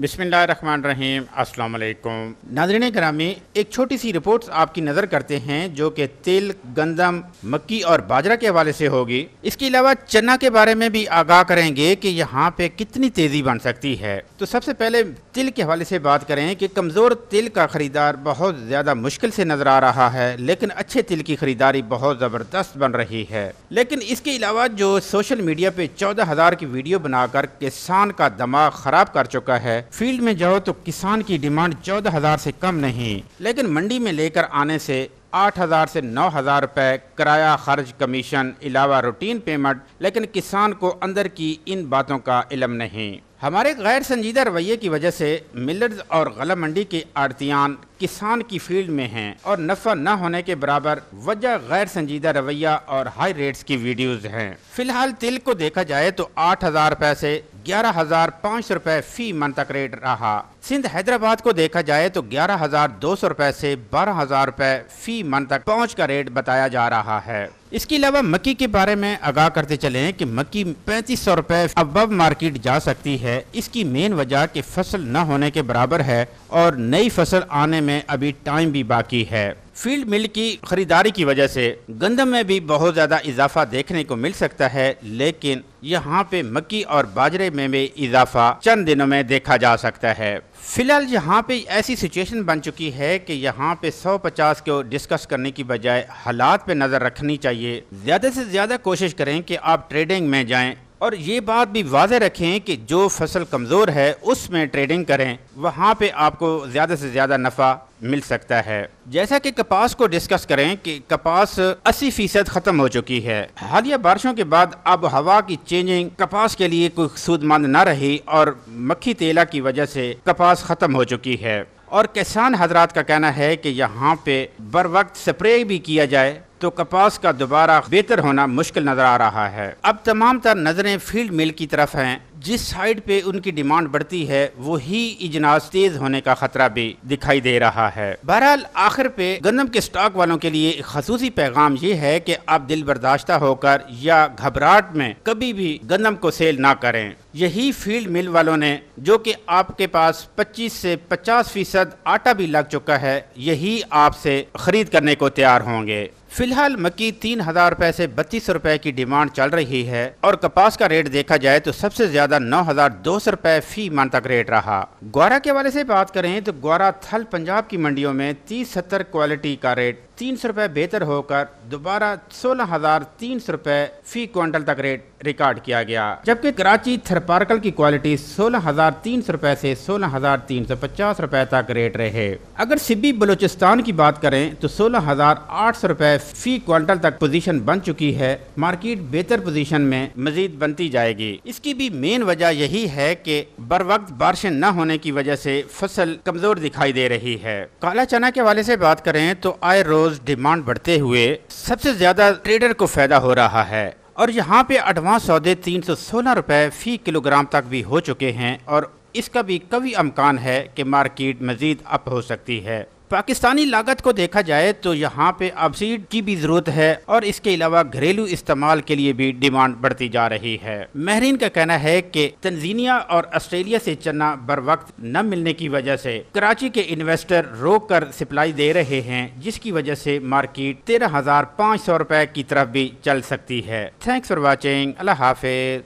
बिसमीम असलकुम नाजरन ग्रामी एक छोटी सी रिपोर्ट आपकी नज़र करते हैं जो कि तिल गंदम मक्की और बाजरा के हवाले से होगी इसके अलावा चना के बारे में भी आगाह करेंगे कि यहाँ पे कितनी तेज़ी बन सकती है तो सबसे पहले तिल के हवाले से बात करें कि कमज़ोर तिल का ख़रीदार बहुत ज़्यादा मुश्किल से नज़र आ रहा है लेकिन अच्छे तिल की ख़रीदारी बहुत ज़बरदस्त बन रही है लेकिन इसके अलावा जो सोशल मीडिया पे चौदह हज़ार की वीडियो बनाकर किसान का दिमाग ख़राब कर चुका है फील्ड में जाओ तो किसान की डिमांड चौदह हजार से कम नहीं लेकिन मंडी में लेकर आने से आठ हजार से नौ हजार रुपए किराया खर्च कमीशन अलावा रूटीन पेमेंट लेकिन किसान को अंदर की इन बातों का इलम नहीं हमारे गैर संजीदा रवैये की वजह से मिलर्स और गला मंडी के आड़तियान किसान की फील्ड में हैं और नफा न होने के बराबर वजह गैर संजीदा रवैया और हाई रेट्स की वीडियोस हैं फिलहाल तिल को देखा जाए तो आठ हजार रुपए से ग्यारह हजार पाँच रुपये फी मंतक रेट रहा सिंध हैदराबाद को देखा जाए तो ग्यारह हजार दो सौ रुपए से बारह हजार रुपए फी मन तक पहुंच का रेट बताया जा रहा है इसके अलावा मक्की के बारे में आगाह करते चले कि मक्की पैंतीस सौ रूपए अब मार्केट जा सकती है इसकी मेन वजह कि फसल न होने के बराबर है और नई फसल आने में अभी टाइम भी बाकी है फील्ड मिल की खरीदारी की वजह से गंदम में भी बहुत ज़्यादा इजाफा देखने को मिल सकता है लेकिन यहाँ पे मक्की और बाजरे में भी इजाफा चंद दिनों में देखा जा सकता है फ़िलहाल यहाँ पे ऐसी सिचुएशन बन चुकी है कि यहाँ पे 150 को डिस्कस करने की बजाय हालात पे नज़र रखनी चाहिए ज़्यादा से ज़्यादा कोशिश करें कि आप ट्रेडिंग में जाएं और ये बात भी वाज रखें कि जो फसल कमज़ोर है उसमें ट्रेडिंग करें वहाँ पे आपको ज़्यादा से ज़्यादा नफ़ा मिल सकता है जैसा कि कपास को डिस्कस करें कि कपास 80 फीसद ख़त्म हो चुकी है हालिया बारिशों के बाद अब हवा की चेंजिंग कपास के लिए कोई सूदमंद ना रही और मक्खी तेला की वजह से कपास ख़त्म हो चुकी है और किसान हजरात का कहना है कि यहाँ पे बर वक्त स्प्रे भी किया जाए तो कपास का दोबारा बेहतर होना मुश्किल नज़र आ रहा है अब तमाम तर नज़रें फील्ड मिल की तरफ हैं जिस साइड पे उनकी डिमांड बढ़ती है वही इजनास तेज होने का खतरा भी दिखाई दे रहा है बहरहाल आखिर पे गंदम के स्टॉक वालों के लिए खसूसी पैगाम ये है कि आप दिल बर्दाश्ता होकर या घबराहट में कभी भी गंदम को सेल ना करें यही फील्ड मिल वालों ने जो कि आपके पास 25 से 50 फीसद आटा भी लग चुका है यही आपसे खरीद करने को तैयार होंगे फिलहाल मक्की तीन हजार रुपए से बत्तीस रुपए की डिमांड चल रही है और कपास का रेट देखा जाए तो सबसे ज्यादा नौ हजार दो सौ रुपए फी मन तक रेट रहा ग्वारा के हवाले से बात करें तो ग्वारा थल पंजाब की मंडियों में तीस सत्तर क्वालिटी का रेट तीन सौ रुपये बेहतर होकर दोबारा सोलह हजार तीन सौ रुपये फी क्विंटल तक रेट रिकॉर्ड किया गया जबकि कराची थरपार्कल की क्वालिटी सोलह हजार तीन सौ रुपये से सोलह हजार तीन सौ पचास रुपये तक रेट रहे अगर सिब्बी बलोचिस्तान की बात करें तो सोलह हजार आठ सौ रुपये फी क्विंटल तक पोजीशन बन चुकी है मार्केट बेहतर पोजीशन में मजीद बनती जाएगी इसकी भी मेन वजह यही है कि बर वक्त बारिश न होने की वजह से फसल कमजोर दिखाई दे रही है काला चना के हवाले से बात करें तो आए रोज रोज़ डिमांड बढ़ते हुए सबसे ज़्यादा ट्रेडर को फ़ायदा हो रहा है और यहाँ पे एडवांस सौदे तीन सौ सोलह रुपए फ़ी किलोग्राम तक भी हो चुके हैं और इसका भी कभी अमकान है कि मार्केट मज़ीद अप हो सकती है पाकिस्तानी लागत को देखा जाए तो यहाँ पे सीड की भी ज़रूरत है और इसके अलावा घरेलू इस्तेमाल के लिए भी डिमांड बढ़ती जा रही है महरीन का कहना है कि तंजीनिया और ऑस्ट्रेलिया से चना बर वक्त न मिलने की वजह से कराची के इन्वेस्टर रोक कर सप्लाई दे रहे हैं जिसकी वजह से मार्केट तेरह हजार पाँच सौ रुपए की तरफ भी चल सकती है थैंक्स फॉर वॉचिंग अल्लाह हाफिज